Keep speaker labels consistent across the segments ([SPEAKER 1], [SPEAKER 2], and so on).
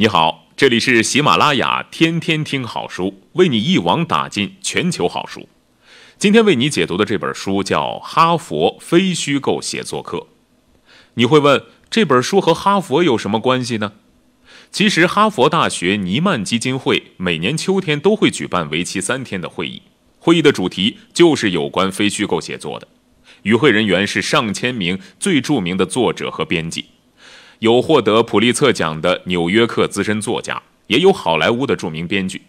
[SPEAKER 1] 你好，这里是喜马拉雅天天听好书，为你一网打尽全球好书。今天为你解读的这本书叫《哈佛非虚构写作课》。你会问这本书和哈佛有什么关系呢？其实，哈佛大学尼曼基金会每年秋天都会举办为期三天的会议，会议的主题就是有关非虚构写作的。与会人员是上千名最著名的作者和编辑。有获得普利策奖的纽约客资深作家，也有好莱坞的著名编剧。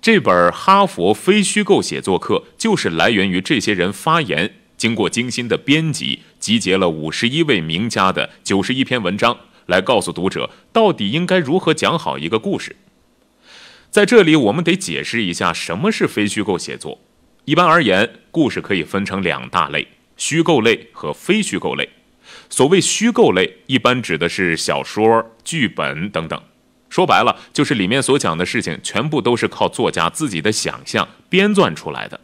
[SPEAKER 1] 这本哈佛非虚构写作课就是来源于这些人发言，经过精心的编辑，集结了五十一位名家的九十一篇文章，来告诉读者到底应该如何讲好一个故事。在这里，我们得解释一下什么是非虚构写作。一般而言，故事可以分成两大类：虚构类和非虚构类。所谓虚构类，一般指的是小说、剧本等等。说白了，就是里面所讲的事情全部都是靠作家自己的想象编撰出来的。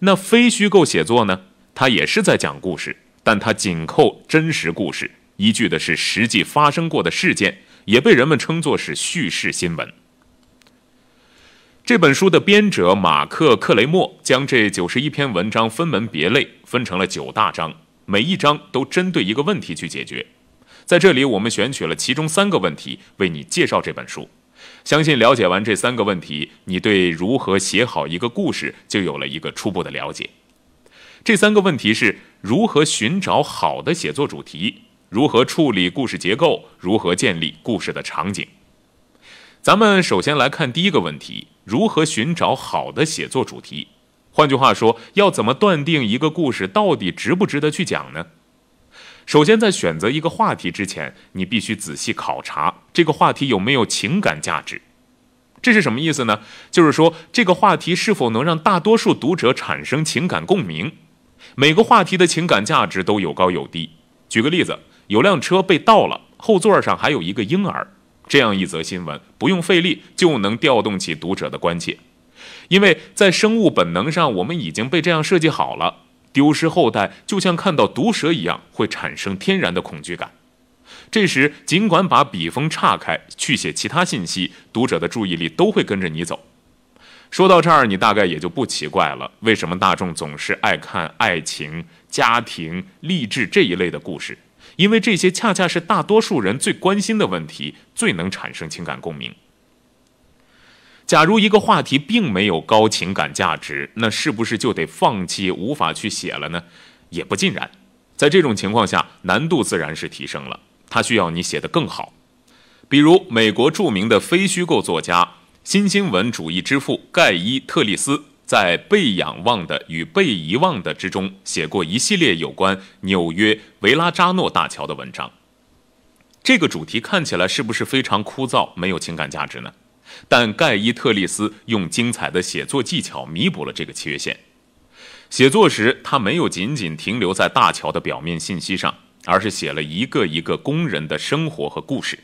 [SPEAKER 1] 那非虚构写作呢？它也是在讲故事，但它紧扣真实故事，依据的是实际发生过的事件，也被人们称作是叙事新闻。这本书的编者马克·克雷默将这九十一篇文章分门别类，分成了九大章。每一章都针对一个问题去解决，在这里我们选取了其中三个问题为你介绍这本书。相信了解完这三个问题，你对如何写好一个故事就有了一个初步的了解。这三个问题是如何寻找好的写作主题，如何处理故事结构，如何建立故事的场景。咱们首先来看第一个问题：如何寻找好的写作主题。换句话说，要怎么断定一个故事到底值不值得去讲呢？首先，在选择一个话题之前，你必须仔细考察这个话题有没有情感价值。这是什么意思呢？就是说，这个话题是否能让大多数读者产生情感共鸣。每个话题的情感价值都有高有低。举个例子，有辆车被盗了，后座上还有一个婴儿，这样一则新闻不用费力就能调动起读者的关切。因为在生物本能上，我们已经被这样设计好了。丢失后代就像看到毒蛇一样，会产生天然的恐惧感。这时，尽管把笔锋岔开去写其他信息，读者的注意力都会跟着你走。说到这儿，你大概也就不奇怪了，为什么大众总是爱看爱情、家庭、励志这一类的故事？因为这些恰恰是大多数人最关心的问题，最能产生情感共鸣。假如一个话题并没有高情感价值，那是不是就得放弃，无法去写了呢？也不尽然。在这种情况下，难度自然是提升了，它需要你写得更好。比如，美国著名的非虚构作家、新新闻主义之父盖伊·特利斯在《被仰望的与被遗忘的》之中写过一系列有关纽约维拉扎诺大桥的文章。这个主题看起来是不是非常枯燥，没有情感价值呢？但盖伊·特利斯用精彩的写作技巧弥补了这个缺陷。写作时，他没有仅仅停留在大桥的表面信息上，而是写了一个一个工人的生活和故事。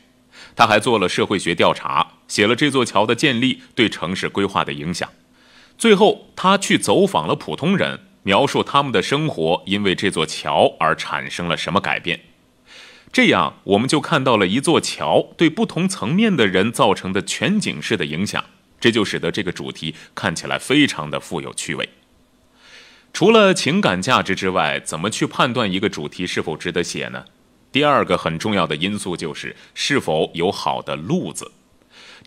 [SPEAKER 1] 他还做了社会学调查，写了这座桥的建立对城市规划的影响。最后，他去走访了普通人，描述他们的生活因为这座桥而产生了什么改变。这样，我们就看到了一座桥对不同层面的人造成的全景式的影响，这就使得这个主题看起来非常的富有趣味。除了情感价值之外，怎么去判断一个主题是否值得写呢？第二个很重要的因素就是是否有好的路子。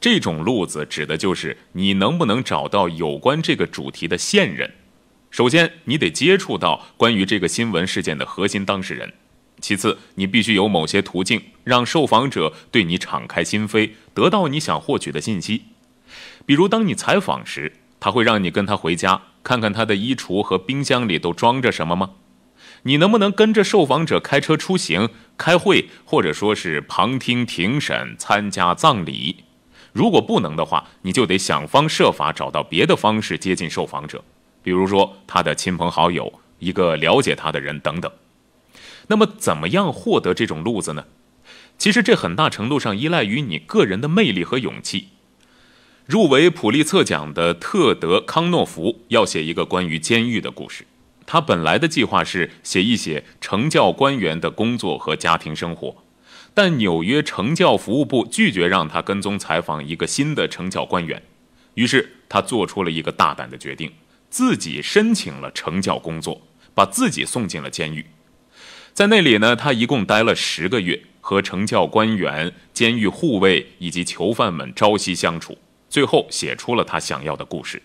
[SPEAKER 1] 这种路子指的就是你能不能找到有关这个主题的线人。首先，你得接触到关于这个新闻事件的核心当事人。其次，你必须有某些途径让受访者对你敞开心扉，得到你想获取的信息。比如，当你采访时，他会让你跟他回家，看看他的衣橱和冰箱里都装着什么吗？你能不能跟着受访者开车出行、开会，或者说是旁听庭审、参加葬礼？如果不能的话，你就得想方设法找到别的方式接近受访者，比如说他的亲朋好友、一个了解他的人等等。那么，怎么样获得这种路子呢？其实这很大程度上依赖于你个人的魅力和勇气。入围普利策奖的特德·康诺福要写一个关于监狱的故事，他本来的计划是写一写成教官员的工作和家庭生活，但纽约成教服务部拒绝让他跟踪采访一个新的成教官员，于是他做出了一个大胆的决定，自己申请了成教工作，把自己送进了监狱。在那里呢，他一共待了十个月，和城教官员、监狱护卫以及囚犯们朝夕相处，最后写出了他想要的故事。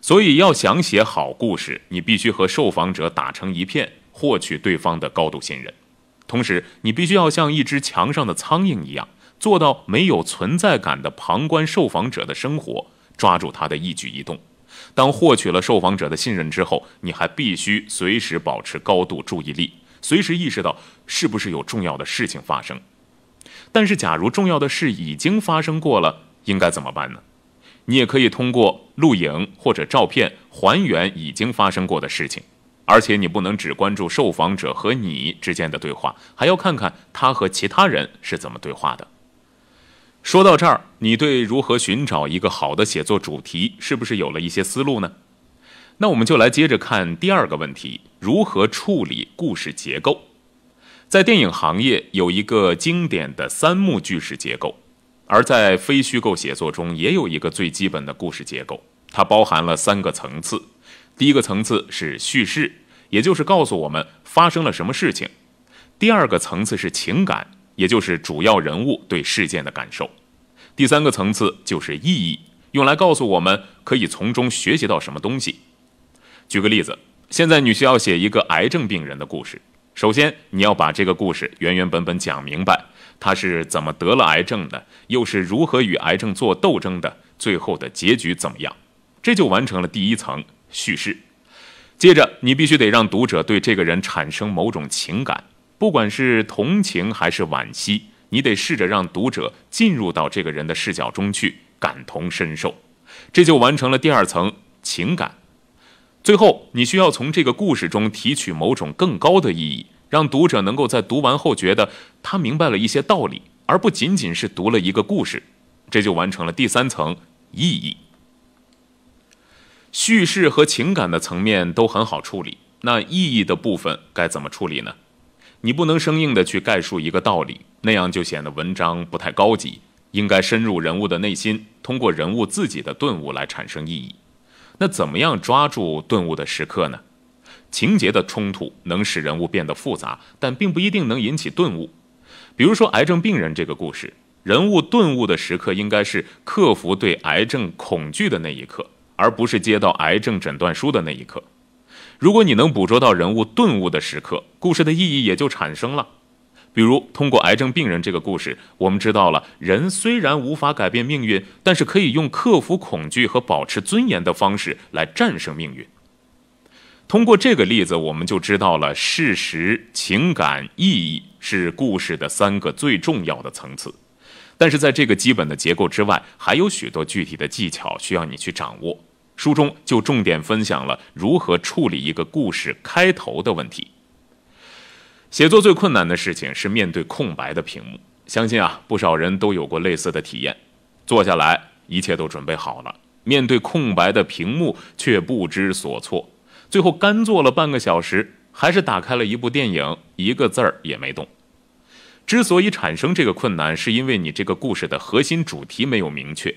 [SPEAKER 1] 所以要想写好故事，你必须和受访者打成一片，获取对方的高度信任。同时，你必须要像一只墙上的苍蝇一样，做到没有存在感的旁观受访者的生活，抓住他的一举一动。当获取了受访者的信任之后，你还必须随时保持高度注意力。随时意识到是不是有重要的事情发生，但是假如重要的事已经发生过了，应该怎么办呢？你也可以通过录影或者照片还原已经发生过的事情，而且你不能只关注受访者和你之间的对话，还要看看他和其他人是怎么对话的。说到这儿，你对如何寻找一个好的写作主题是不是有了一些思路呢？那我们就来接着看第二个问题。如何处理故事结构？在电影行业有一个经典的三幕叙事结构，而在非虚构写作中也有一个最基本的故事结构，它包含了三个层次。第一个层次是叙事，也就是告诉我们发生了什么事情；第二个层次是情感，也就是主要人物对事件的感受；第三个层次就是意义，用来告诉我们可以从中学习到什么东西。举个例子。现在你需要写一个癌症病人的故事。首先，你要把这个故事原原本本讲明白，他是怎么得了癌症的，又是如何与癌症做斗争的，最后的结局怎么样，这就完成了第一层叙事。接着，你必须得让读者对这个人产生某种情感，不管是同情还是惋惜，你得试着让读者进入到这个人的视角中去，感同身受，这就完成了第二层情感。最后，你需要从这个故事中提取某种更高的意义，让读者能够在读完后觉得他明白了一些道理，而不仅仅是读了一个故事，这就完成了第三层意义。叙事和情感的层面都很好处理，那意义的部分该怎么处理呢？你不能生硬的去概述一个道理，那样就显得文章不太高级。应该深入人物的内心，通过人物自己的顿悟来产生意义。那怎么样抓住顿悟的时刻呢？情节的冲突能使人物变得复杂，但并不一定能引起顿悟。比如说，癌症病人这个故事，人物顿悟的时刻应该是克服对癌症恐惧的那一刻，而不是接到癌症诊断书的那一刻。如果你能捕捉到人物顿悟的时刻，故事的意义也就产生了。比如，通过癌症病人这个故事，我们知道了人虽然无法改变命运，但是可以用克服恐惧和保持尊严的方式来战胜命运。通过这个例子，我们就知道了事实、情感、意义是故事的三个最重要的层次。但是在这个基本的结构之外，还有许多具体的技巧需要你去掌握。书中就重点分享了如何处理一个故事开头的问题。写作最困难的事情是面对空白的屏幕，相信啊，不少人都有过类似的体验。坐下来，一切都准备好了，面对空白的屏幕却不知所措，最后干坐了半个小时，还是打开了一部电影，一个字儿也没动。之所以产生这个困难，是因为你这个故事的核心主题没有明确。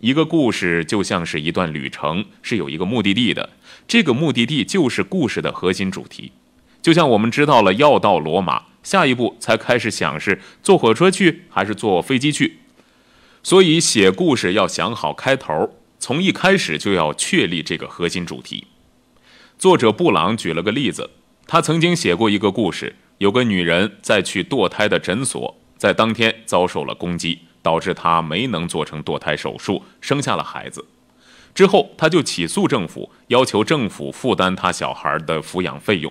[SPEAKER 1] 一个故事就像是一段旅程，是有一个目的地的，这个目的地就是故事的核心主题。就像我们知道了要到罗马，下一步才开始想是坐火车去还是坐飞机去。所以写故事要想好开头，从一开始就要确立这个核心主题。作者布朗举了个例子，他曾经写过一个故事，有个女人在去堕胎的诊所，在当天遭受了攻击，导致她没能做成堕胎手术，生下了孩子。之后，他就起诉政府，要求政府负担他小孩的抚养费用。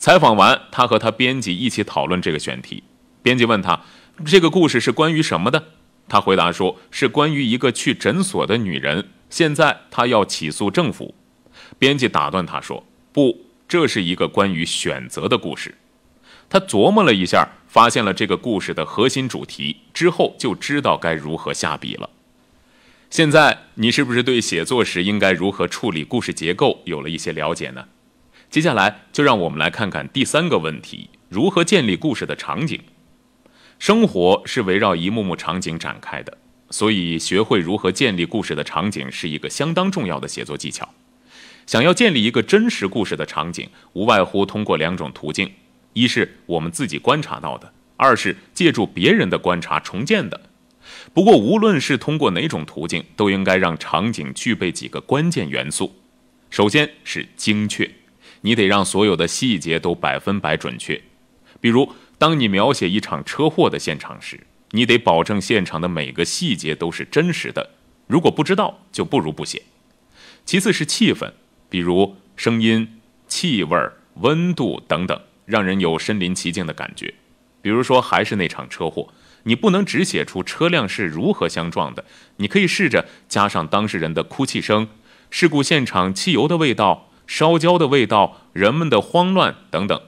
[SPEAKER 1] 采访完，他和他编辑一起讨论这个选题。编辑问他：“这个故事是关于什么的？”他回答说：“是关于一个去诊所的女人，现在她要起诉政府。”编辑打断他说：“不，这是一个关于选择的故事。”他琢磨了一下，发现了这个故事的核心主题之后，就知道该如何下笔了。现在，你是不是对写作时应该如何处理故事结构有了一些了解呢？接下来就让我们来看看第三个问题：如何建立故事的场景？生活是围绕一幕幕场景展开的，所以学会如何建立故事的场景是一个相当重要的写作技巧。想要建立一个真实故事的场景，无外乎通过两种途径：一是我们自己观察到的，二是借助别人的观察重建的。不过，无论是通过哪种途径，都应该让场景具备几个关键元素：首先是精确。你得让所有的细节都百分百准确，比如当你描写一场车祸的现场时，你得保证现场的每个细节都是真实的。如果不知道，就不如不写。其次是气氛，比如声音、气味、温度等等，让人有身临其境的感觉。比如说，还是那场车祸，你不能只写出车辆是如何相撞的，你可以试着加上当事人的哭泣声、事故现场汽油的味道。烧焦的味道，人们的慌乱等等。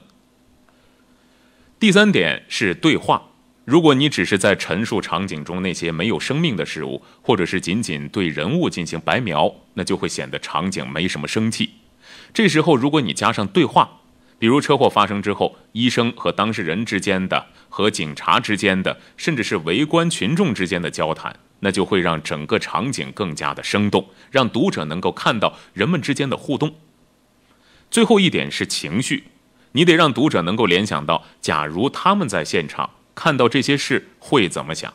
[SPEAKER 1] 第三点是对话。如果你只是在陈述场景中那些没有生命的事物，或者是仅仅对人物进行白描，那就会显得场景没什么生气。这时候，如果你加上对话，比如车祸发生之后，医生和当事人之间的、和警察之间的，甚至是围观群众之间的交谈，那就会让整个场景更加的生动，让读者能够看到人们之间的互动。最后一点是情绪，你得让读者能够联想到，假如他们在现场看到这些事会怎么想。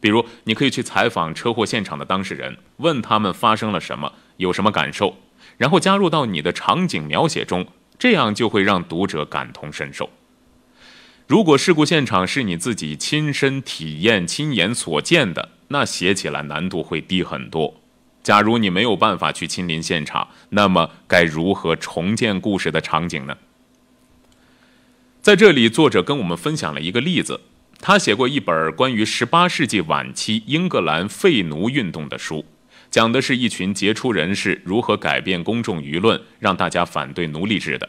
[SPEAKER 1] 比如，你可以去采访车祸现场的当事人，问他们发生了什么，有什么感受，然后加入到你的场景描写中，这样就会让读者感同身受。如果事故现场是你自己亲身体验、亲眼所见的，那写起来难度会低很多。假如你没有办法去亲临现场，那么该如何重建故事的场景呢？在这里，作者跟我们分享了一个例子。他写过一本关于十八世纪晚期英格兰废奴运动的书，讲的是一群杰出人士如何改变公众舆论，让大家反对奴隶制的。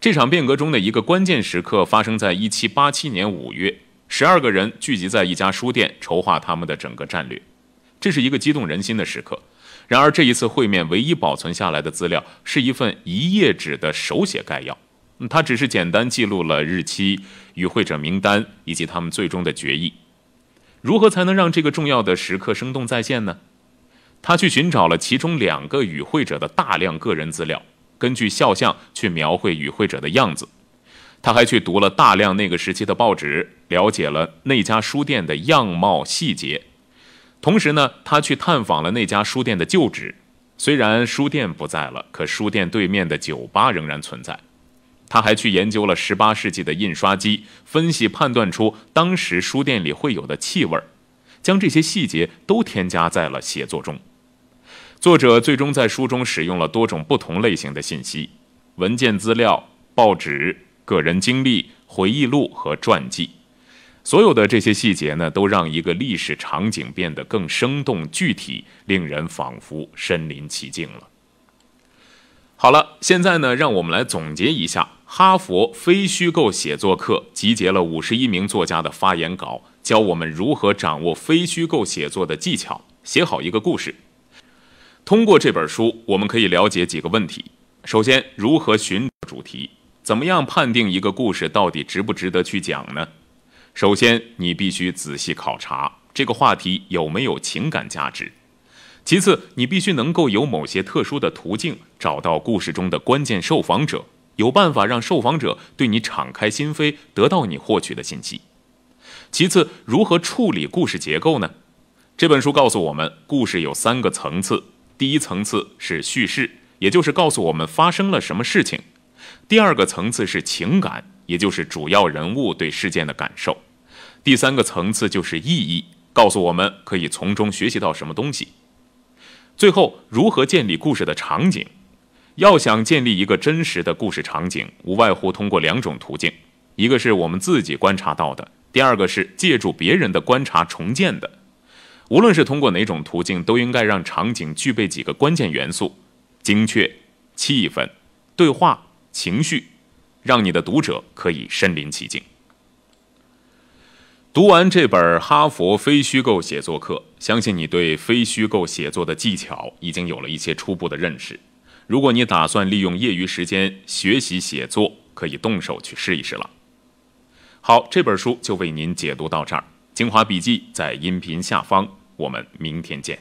[SPEAKER 1] 这场变革中的一个关键时刻发生在一七八七年五月，十二个人聚集在一家书店，筹划他们的整个战略。这是一个激动人心的时刻。然而，这一次会面唯一保存下来的资料是一份一页纸的手写概要，他只是简单记录了日期、与会者名单以及他们最终的决议。如何才能让这个重要的时刻生动再现呢？他去寻找了其中两个与会者的大量个人资料，根据肖像去描绘与会者的样子。他还去读了大量那个时期的报纸，了解了那家书店的样貌细节。同时呢，他去探访了那家书店的旧址。虽然书店不在了，可书店对面的酒吧仍然存在。他还去研究了18世纪的印刷机，分析判断出当时书店里会有的气味儿，将这些细节都添加在了写作中。作者最终在书中使用了多种不同类型的信息：文件资料、报纸、个人经历、回忆录和传记。所有的这些细节呢，都让一个历史场景变得更生动具体，令人仿佛身临其境了。好了，现在呢，让我们来总结一下哈佛非虚构写作课集结了五十一名作家的发言稿，教我们如何掌握非虚构写作的技巧，写好一个故事。通过这本书，我们可以了解几个问题：首先，如何寻找主题？怎么样判定一个故事到底值不值得去讲呢？首先，你必须仔细考察这个话题有没有情感价值。其次，你必须能够有某些特殊的途径找到故事中的关键受访者，有办法让受访者对你敞开心扉，得到你获取的信息。其次，如何处理故事结构呢？这本书告诉我们，故事有三个层次：第一层次是叙事，也就是告诉我们发生了什么事情；第二个层次是情感。也就是主要人物对事件的感受，第三个层次就是意义，告诉我们可以从中学习到什么东西。最后，如何建立故事的场景？要想建立一个真实的故事场景，无外乎通过两种途径：一个是我们自己观察到的，第二个是借助别人的观察重建的。无论是通过哪种途径，都应该让场景具备几个关键元素：精确、气氛、对话、情绪。让你的读者可以身临其境。读完这本《哈佛非虚构写作课》，相信你对非虚构写作的技巧已经有了一些初步的认识。如果你打算利用业余时间学习写作，可以动手去试一试了。好，这本书就为您解读到这儿，精华笔记在音频下方，我们明天见。